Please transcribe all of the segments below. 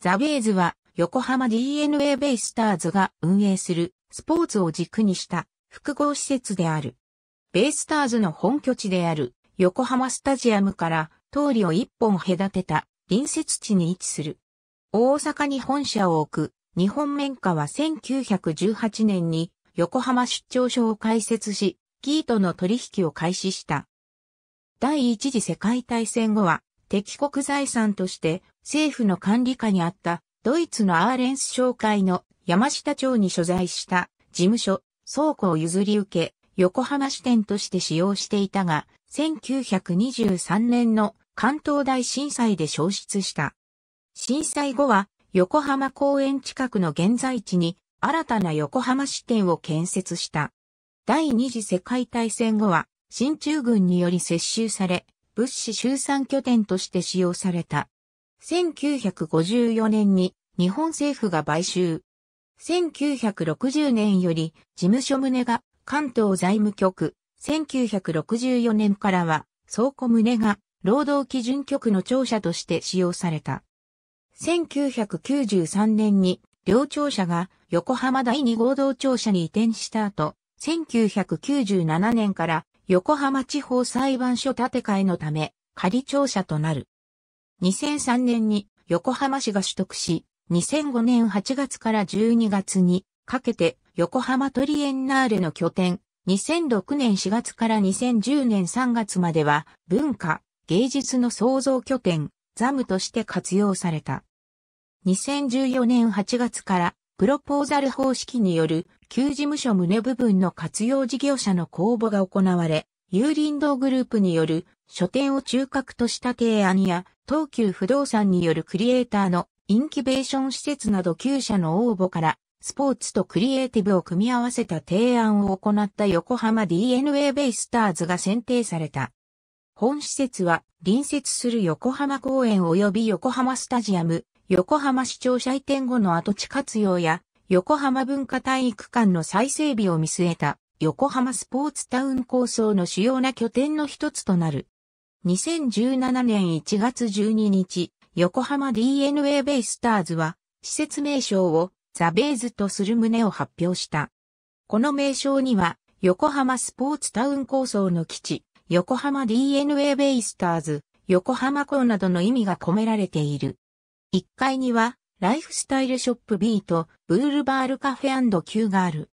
ザ・ウェイズは横浜 DNA ベイスターズが運営するスポーツを軸にした複合施設である。ベイスターズの本拠地である横浜スタジアムから通りを一本隔てた隣接地に位置する。大阪に本社を置く日本面下は1918年に横浜出張所を開設し、キートの取引を開始した。第一次世界大戦後は敵国財産として政府の管理下にあったドイツのアーレンス商会の山下町に所在した事務所、倉庫を譲り受け、横浜支店として使用していたが、1923年の関東大震災で消失した。震災後は横浜公園近くの現在地に新たな横浜支店を建設した。第二次世界大戦後は新中軍により接収され、物資集散拠点として使用された。1954年に日本政府が買収。1960年より事務所棟が関東財務局、1964年からは倉庫棟が労働基準局の庁舎として使用された。1993年に両庁舎が横浜第二合同庁舎に移転した後、1997年から横浜地方裁判所建て替えのため仮庁舎となる。2003年に横浜市が取得し、2005年8月から12月にかけて横浜トリエンナーレの拠点、2006年4月から2010年3月までは文化、芸術の創造拠点、ザムとして活用された。2014年8月からプロポーザル方式による旧事務所胸部分の活用事業者の公募が行われ、有林道グループによる書店を中核とした提案や、東急不動産によるクリエイターのインキュベーション施設など9社の応募から、スポーツとクリエイティブを組み合わせた提案を行った横浜 DNA ベイスターズが選定された。本施設は隣接する横浜公園及び横浜スタジアム、横浜市庁舎移転後の跡地活用や横浜文化体育館の再整備を見据えた横浜スポーツタウン構想の主要な拠点の一つとなる。2017年1月12日、横浜 DNA ベイスターズは、施設名称をザ・ベイズとする旨を発表した。この名称には、横浜スポーツタウン構想の基地、横浜 DNA ベイスターズ、横浜港などの意味が込められている。1階には、ライフスタイルショップ B と、ブールバールカフェ &Q がある。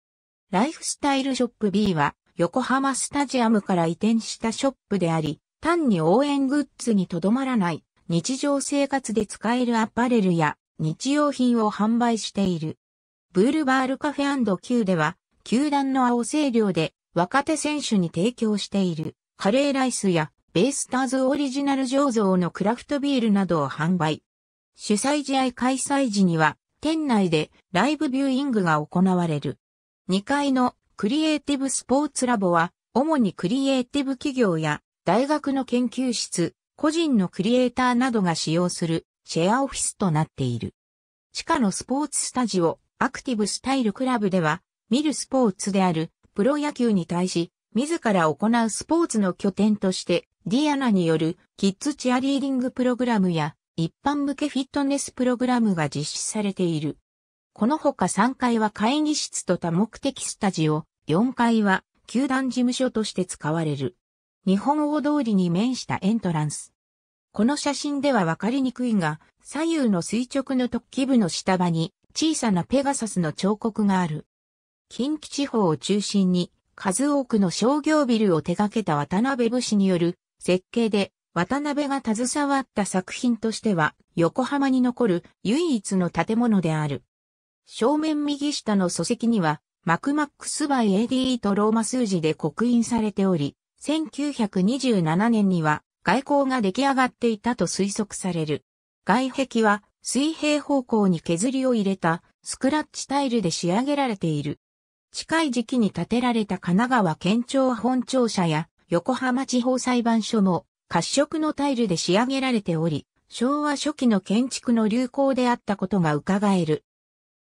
ライフスタイルショップ B は、横浜スタジアムから移転したショップであり、単に応援グッズにとどまらない日常生活で使えるアパレルや日用品を販売している。ブールバールカフェ &Q では球団の青声量で若手選手に提供しているカレーライスやベイスターズオリジナル醸造のクラフトビールなどを販売。主催試合開催時には店内でライブビューイングが行われる。2階のクリエイティブスポーツラボは主にクリエイティブ企業や大学の研究室、個人のクリエイターなどが使用するシェアオフィスとなっている。地下のスポーツスタジオ、アクティブスタイルクラブでは、見るスポーツであるプロ野球に対し、自ら行うスポーツの拠点として、ディアナによるキッズチアリーディングプログラムや一般向けフィットネスプログラムが実施されている。このほか3階は会議室と多目的スタジオ、4階は球団事務所として使われる。日本大通りに面したエントランス。この写真ではわかりにくいが、左右の垂直の突起部の下場に小さなペガサスの彫刻がある。近畿地方を中心に数多くの商業ビルを手掛けた渡辺武士による設計で渡辺が携わった作品としては横浜に残る唯一の建物である。正面右下の礎石にはマクマックスバイ ADE とローマ数字で刻印されており、1927年には外交が出来上がっていたと推測される。外壁は水平方向に削りを入れたスクラッチタイルで仕上げられている。近い時期に建てられた神奈川県庁本庁舎や横浜地方裁判所も褐色のタイルで仕上げられており、昭和初期の建築の流行であったことが伺える。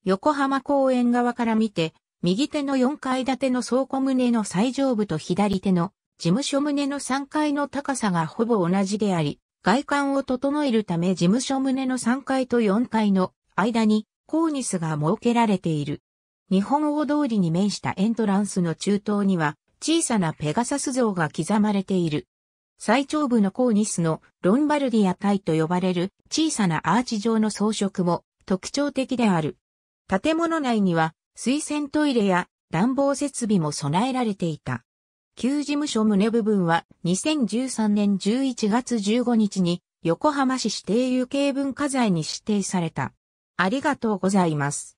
横浜公園側から見て、右手の4階建ての倉庫棟の最上部と左手の事務所棟の3階の高さがほぼ同じであり、外観を整えるため事務所棟の3階と4階の間にコーニスが設けられている。日本大通りに面したエントランスの中東には小さなペガサス像が刻まれている。最長部のコーニスのロンバルディア体と呼ばれる小さなアーチ状の装飾も特徴的である。建物内には水洗トイレや暖房設備も備えられていた。旧事務所棟部分は2013年11月15日に横浜市指定有形文化財に指定された。ありがとうございます。